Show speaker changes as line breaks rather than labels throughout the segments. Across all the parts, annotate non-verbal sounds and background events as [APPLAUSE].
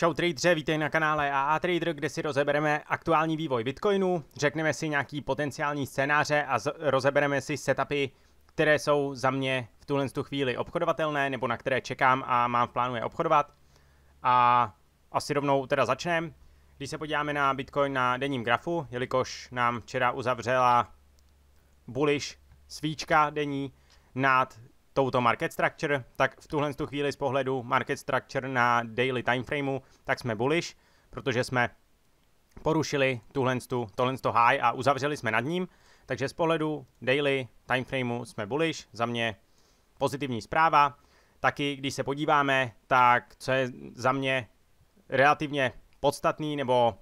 Čau tradeře, vítej na kanále AA Trader, kde si rozebereme aktuální vývoj Bitcoinu, řekneme si nějaký potenciální scénáře a rozebereme si setupy, které jsou za mě v tuhle tu chvíli obchodovatelné, nebo na které čekám a mám v plánu je obchodovat. A asi rovnou teda začneme. Když se podíváme na Bitcoin na denním grafu, jelikož nám včera uzavřela bullish svíčka denní nad touto market structure, tak v tuhle tu chvíli z pohledu market structure na daily timeframeu, tak jsme bullish, protože jsme porušili tuhle, tohle high a uzavřeli jsme nad ním. Takže z pohledu daily timeframeu jsme bullish, za mě pozitivní zpráva. Taky když se podíváme, tak co je za mě relativně podstatný nebo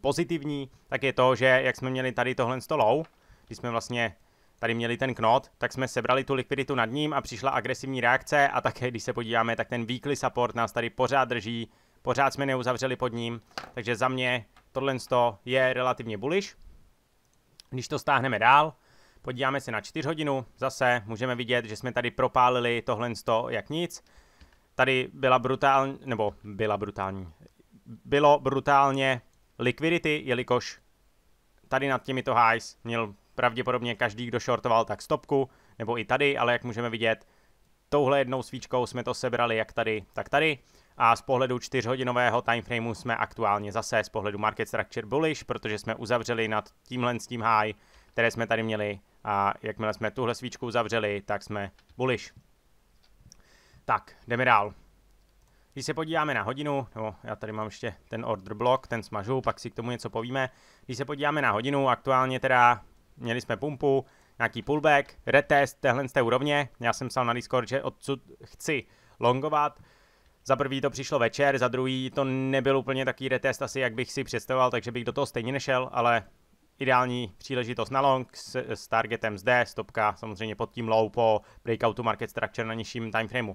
pozitivní, tak je to, že jak jsme měli tady tohle low, když jsme vlastně tady měli ten knot, tak jsme sebrali tu likviditu nad ním a přišla agresivní reakce a také, když se podíváme, tak ten weekly support nás tady pořád drží, pořád jsme neuzavřeli pod ním, takže za mě tohle je relativně bullish. Když to stáhneme dál, podíváme se na 4 hodinu, zase můžeme vidět, že jsme tady propálili tohle jak nic. Tady byla brutální, nebo byla brutální, bylo brutálně likvidity jelikož tady nad těmito highs měl pravděpodobně každý, kdo shortoval, tak stopku, nebo i tady, ale jak můžeme vidět, touhle jednou svíčkou jsme to sebrali jak tady, tak tady. A z pohledu čtyřhodinového timeframeu jsme aktuálně zase z pohledu market structure bullish, protože jsme uzavřeli nad tímhle s tím high, které jsme tady měli a jakmile jsme tuhle svíčku uzavřeli, tak jsme bullish. Tak, jdeme dál. Když se podíváme na hodinu, nebo já tady mám ještě ten order block, ten smažu, pak si k tomu něco povíme. Když se podíváme na hodinu, aktuálně teda měli jsme pumpu, nějaký pullback, retest téhle z té úrovně. Já jsem psal na Discord, že odsud chci longovat. Za prvý to přišlo večer, za druhý to nebyl úplně taký retest asi, jak bych si představoval, takže bych do toho stejně nešel, ale ideální příležitost na long s, s targetem zde, stopka samozřejmě pod tím low po breakoutu market structure na nižším timeframeu.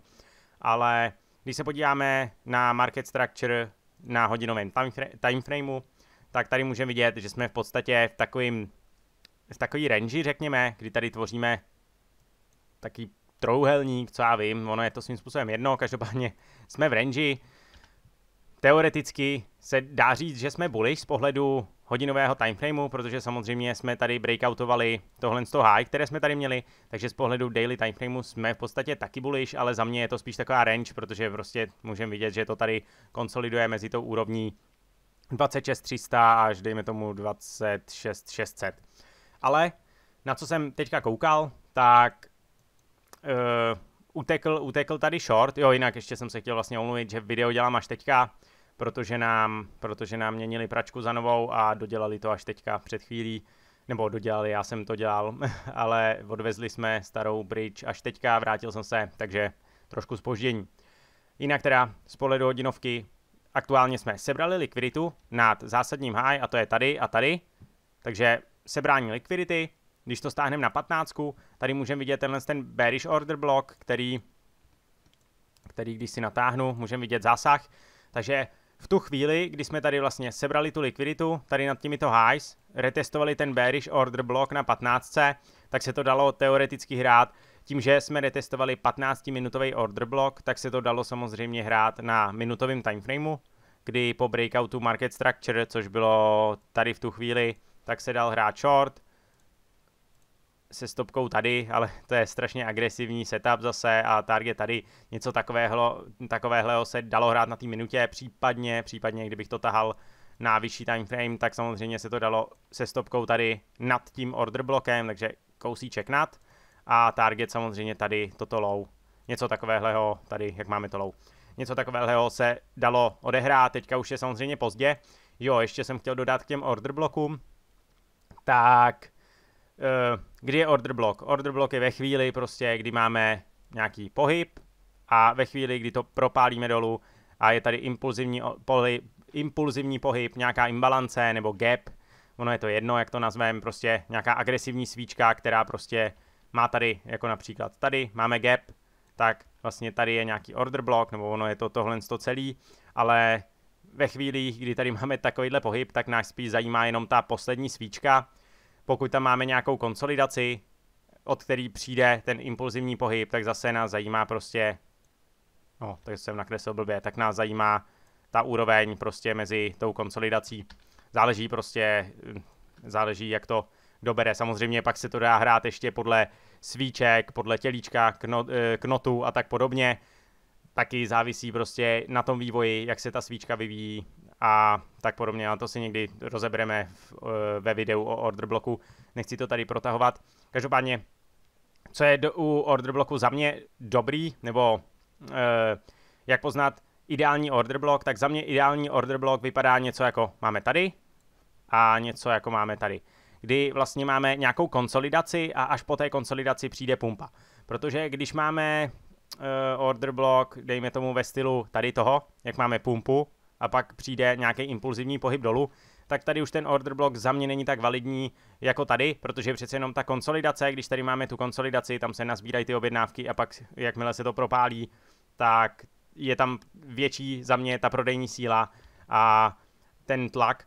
Ale když se podíváme na market structure na hodinovém timeframeu, tak tady můžeme vidět, že jsme v podstatě v takovým takový range, řekněme, kdy tady tvoříme taký trouhelník, co já vím, ono je to svým způsobem jedno, každopádně [LAUGHS] jsme v range. Teoreticky se dá říct, že jsme bullish z pohledu hodinového timeframeu, protože samozřejmě jsme tady breakoutovali tohle z toho high, které jsme tady měli, takže z pohledu daily timeframeu jsme v podstatě taky bullish, ale za mě je to spíš taková range, protože prostě můžeme vidět, že to tady konsoliduje mezi tou úrovní 26300 až dejme tomu 26600. Ale na co jsem teďka koukal, tak uh, utekl, utekl tady short. Jo, jinak ještě jsem se chtěl vlastně omluvit, že video dělám až teďka, protože nám, protože nám měnili pračku za novou a dodělali to až teďka před chvílí. Nebo dodělali, já jsem to dělal, [LAUGHS] ale odvezli jsme starou bridge až teďka, vrátil jsem se, takže trošku spoždění. Jinak teda z pohledu hodinovky aktuálně jsme sebrali likviditu nad zásadním high a to je tady a tady, takže sebrání likvidity, když to stáhneme na 15, tady můžeme vidět tenhle ten bearish order block, který, který když si natáhnu, můžeme vidět zásah. Takže v tu chvíli, kdy jsme tady vlastně sebrali tu likviditu, tady nad těmito highs, retestovali ten bearish order block na 15, tak se to dalo teoreticky hrát. Tím, že jsme retestovali 15-minutový order block, tak se to dalo samozřejmě hrát na minutovém timeframeu, kdy po breakoutu market structure, což bylo tady v tu chvíli tak se dal hrát short se stopkou tady, ale to je strašně agresivní setup zase a target tady něco takového, takového se dalo hrát na té minutě, případně, případně kdybych to tahal na vyšší time frame, tak samozřejmě se to dalo se stopkou tady nad tím order blokem, takže kousíček nad a target samozřejmě tady toto low. Něco takového tady, jak máme to low. Něco takového se dalo odehrát, teďka už je samozřejmě pozdě. Jo, ještě jsem chtěl dodat k těm order blokům, tak eh, kdy je order block? Order block je ve chvíli prostě, kdy máme nějaký pohyb a ve chvíli, kdy to propálíme dolů a je tady impulzivní, poli, impulzivní pohyb, nějaká imbalance nebo gap, ono je to jedno, jak to nazveme, prostě nějaká agresivní svíčka, která prostě má tady, jako například tady, máme gap, tak vlastně tady je nějaký order block, nebo ono je to tohle to celý, ale ve chvíli, kdy tady máme takovýhle pohyb, tak nás spíš zajímá jenom ta poslední svíčka. Pokud tam máme nějakou konsolidaci, od který přijde ten impulzivní pohyb, tak zase nás zajímá prostě, no, tak jsem nakreslil blbě, tak nás zajímá ta úroveň prostě mezi tou konsolidací. Záleží prostě, záleží jak to dobere. Samozřejmě pak se to dá hrát ještě podle svíček, podle tělíčka, eh, knotu a tak podobně taky závisí prostě na tom vývoji, jak se ta svíčka vyvíjí a tak podobně. A to si někdy rozebereme v, eh, ve videu o order bloku. Nechci to tady protahovat. Každopádně, co je do, u order bloku za mě dobrý, nebo eh, jak poznat ideální order block, tak za mě ideální order block vypadá něco jako máme tady a něco jako máme tady kdy vlastně máme nějakou konsolidaci a až po té konsolidaci přijde pumpa. Protože když máme uh, order block, dejme tomu ve stylu tady toho, jak máme pumpu a pak přijde nějaký impulzivní pohyb dolů, tak tady už ten order block za mě není tak validní jako tady, protože přece jenom ta konsolidace, když tady máme tu konsolidaci, tam se nazbírají ty objednávky a pak jakmile se to propálí, tak je tam větší za mě ta prodejní síla a ten tlak,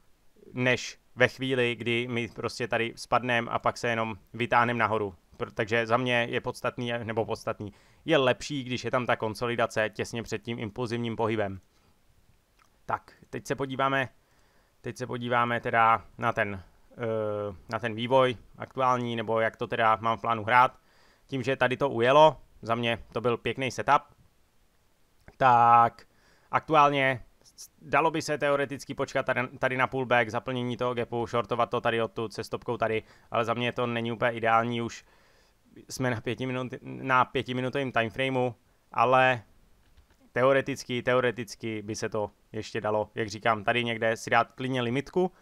než ve chvíli, kdy my prostě tady spadneme a pak se jenom vytáhneme nahoru takže za mě je podstatný, nebo podstatný, je lepší, když je tam ta konsolidace těsně před tím impulzivním pohybem. Tak, teď se podíváme, teď se podíváme teda na ten, eh, na ten vývoj aktuální, nebo jak to teda mám v plánu hrát. Tím, že tady to ujelo, za mě to byl pěkný setup, tak aktuálně dalo by se teoreticky počkat tady na pullback, zaplnění toho gapu, shortovat to tady odtud se stopkou tady, ale za mě to není úplně ideální už, jsme na, pěti minut, na pětiminutovém timeframeu, ale teoreticky, teoreticky by se to ještě dalo, jak říkám, tady někde si dát klidně limitku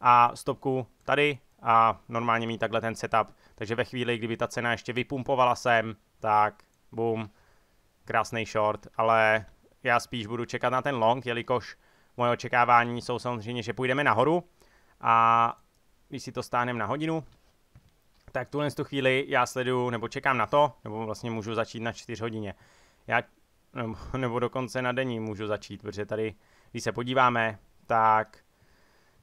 a stopku tady a normálně mít takhle ten setup. Takže ve chvíli, kdyby ta cena ještě vypumpovala sem, tak boom, krásný short, ale já spíš budu čekat na ten long, jelikož moje očekávání jsou samozřejmě, že půjdeme nahoru a když si to stáhneme na hodinu, tak tuhle tu chvíli já sleduju, nebo čekám na to, nebo vlastně můžu začít na 4 hodině. Já, nebo, [LAUGHS] nebo dokonce na denní můžu začít, protože tady, když se podíváme, tak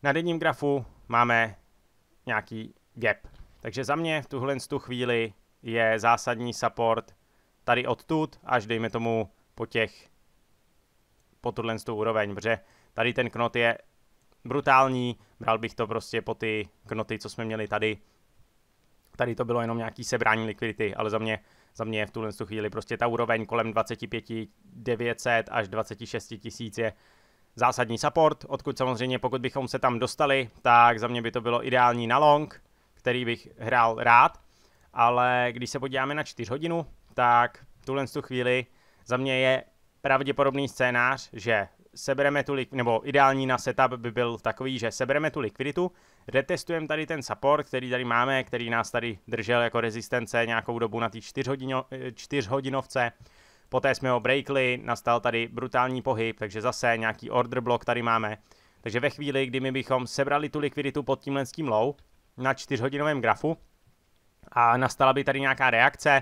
na denním grafu máme nějaký gap. Takže za mě v tuhle tu chvíli je zásadní support tady odtud až dejme tomu po těch po tuhle tu úroveň, protože tady ten knot je brutální, bral bych to prostě po ty knoty, co jsme měli tady, Tady to bylo jenom nějaký sebrání likvidity, ale za mě, za mě v tuhle chvíli prostě ta úroveň kolem 25 900 až 26 tisíc je zásadní support, odkud samozřejmě pokud bychom se tam dostali, tak za mě by to bylo ideální na long, který bych hrál rád, ale když se podíváme na 4 hodinu, tak tuhle chvíli za mě je pravděpodobný scénář, že sebereme tu, nebo ideální na setup by byl takový, že sebereme tu likviditu, retestujeme tady ten support, který tady máme, který nás tady držel jako rezistence nějakou dobu na té čtyřhodino, čtyřhodinovce, poté jsme ho breakli, nastal tady brutální pohyb, takže zase nějaký order block tady máme, takže ve chvíli, kdy my bychom sebrali tu likviditu pod tímhle s tím low na čtyřhodinovém grafu a nastala by tady nějaká reakce,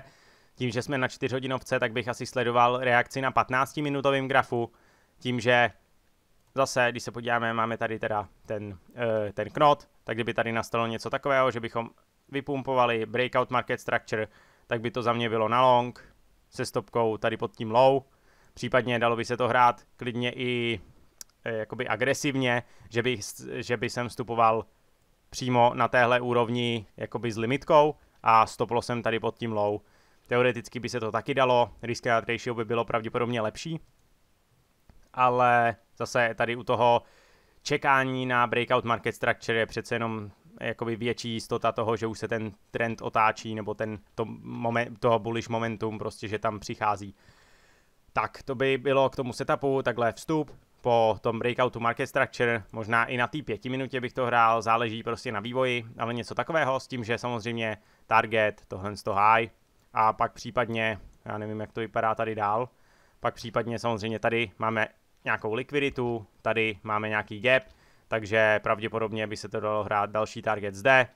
tím, že jsme na čtyřhodinovce, tak bych asi sledoval reakci na 15-minutovém grafu, tím, že zase, když se podíváme, máme tady teda ten, eh, ten knot, tak kdyby tady nastalo něco takového, že bychom vypumpovali breakout market structure, tak by to za mě bylo na long se stopkou tady pod tím low. Případně dalo by se to hrát klidně i eh, jakoby agresivně, že by, že by jsem vstupoval přímo na téhle úrovni jakoby s limitkou a stoplo jsem tady pod tím low. Teoreticky by se to taky dalo, risk ratio by bylo pravděpodobně lepší, ale zase tady u toho čekání na breakout market structure je přece jenom jakoby větší jistota toho, že už se ten trend otáčí, nebo ten to moment, toho bullish momentum prostě, že tam přichází. Tak to by bylo k tomu setupu, takhle vstup, po tom breakoutu market structure, možná i na té pěti minutě bych to hrál, záleží prostě na vývoji, ale něco takového s tím, že samozřejmě target, tohle z toho high a pak případně, já nevím, jak to vypadá tady dál, pak případně samozřejmě tady máme nějakou likviditu, tady máme nějaký gap, takže pravděpodobně by se to dalo hrát další target zde,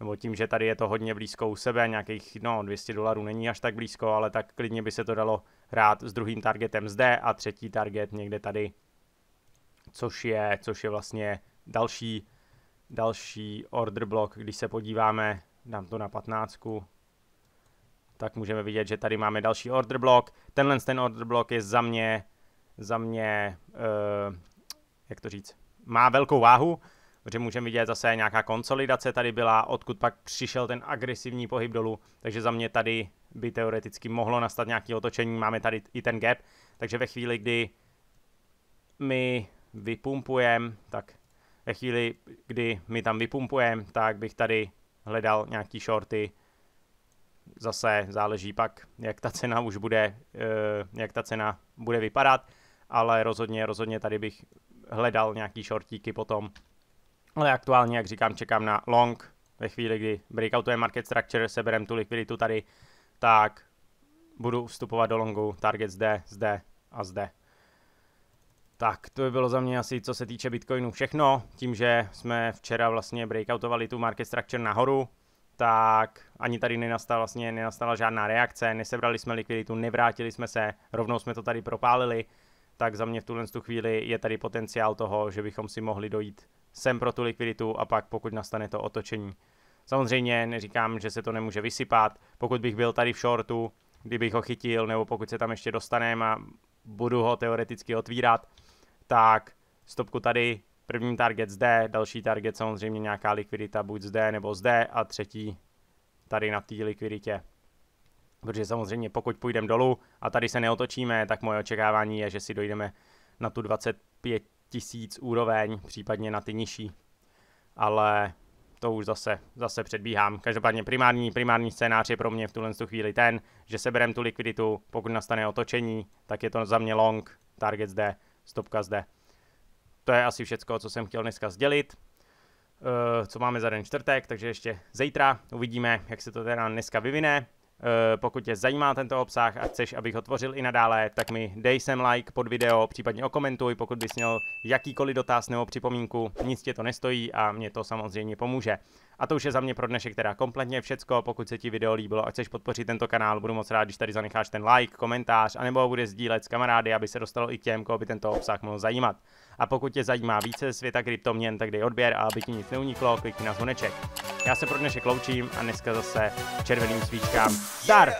nebo tím, že tady je to hodně blízko u sebe, nějakých no, 200 dolarů není až tak blízko, ale tak klidně by se to dalo hrát s druhým targetem zde a třetí target někde tady, což je, což je vlastně další, další order block, když se podíváme, dám to na 15, tak můžeme vidět, že tady máme další order block. Tenhle ten order block je za mě za mě, eh, jak to říct, má velkou váhu, protože můžeme vidět zase nějaká konsolidace tady byla, odkud pak přišel ten agresivní pohyb dolů, takže za mě tady by teoreticky mohlo nastat nějaké otočení, máme tady i ten gap, takže ve chvíli, kdy my vypumpujeme, tak ve chvíli, kdy my tam vypumpujeme, tak bych tady hledal nějaký shorty, zase záleží pak, jak ta cena už bude, eh, jak ta cena bude vypadat ale rozhodně, rozhodně tady bych hledal nějaký shortíky potom. Ale aktuálně, jak říkám, čekám na long. Ve chvíli, kdy breakoutuje market structure, seberem tu likviditu tady, tak budu vstupovat do longu. Target zde, zde a zde. Tak, to by bylo za mě asi, co se týče Bitcoinu, všechno. Tím, že jsme včera vlastně breakoutovali tu market structure nahoru, tak ani tady nenastala, vlastně, nenastala žádná reakce, nesebrali jsme likviditu, nevrátili jsme se, rovnou jsme to tady propálili tak za mě v tuhle tu chvíli je tady potenciál toho, že bychom si mohli dojít sem pro tu likviditu a pak pokud nastane to otočení. Samozřejmě neříkám, že se to nemůže vysypat, pokud bych byl tady v shortu, kdybych ho chytil, nebo pokud se tam ještě dostaneme a budu ho teoreticky otvírat, tak stopku tady, první target zde, další target samozřejmě nějaká likvidita buď zde nebo zde a třetí tady na té likviditě. Protože samozřejmě pokud půjdeme dolů a tady se neotočíme, tak moje očekávání je, že si dojdeme na tu 25 tisíc úroveň, případně na ty nižší. Ale to už zase, zase předbíhám. Každopádně primární, primární scénář je pro mě v tuhle chvíli ten, že seberem tu likviditu, pokud nastane otočení, tak je to za mě long, target zde, stopka zde. To je asi všecko, co jsem chtěl dneska sdělit. Eh, co máme za den čtvrtek, takže ještě zítra uvidíme, jak se to teda dneska vyvine. Eh, pokud tě zajímá tento obsah a chceš, abych ho tvořil i nadále, tak mi dej sem like pod video, případně okomentuj, pokud bys měl jakýkoliv dotaz nebo připomínku, nic tě to nestojí a mě to samozřejmě pomůže. A to už je za mě pro dnešek teda kompletně všecko. Pokud se ti video líbilo a chceš podpořit tento kanál, budu moc rád, když tady zanecháš ten like, komentář, anebo ho bude sdílet s kamarády, aby se dostalo i těm, koho by tento obsah mohl zajímat. A pokud tě zajímá více světa kryptoměn, tak dej odběr a aby ti nic neuniklo, klikni na zvoneček. Já se pro dnešek loučím a dneska zase červeným svíčkám. Dar!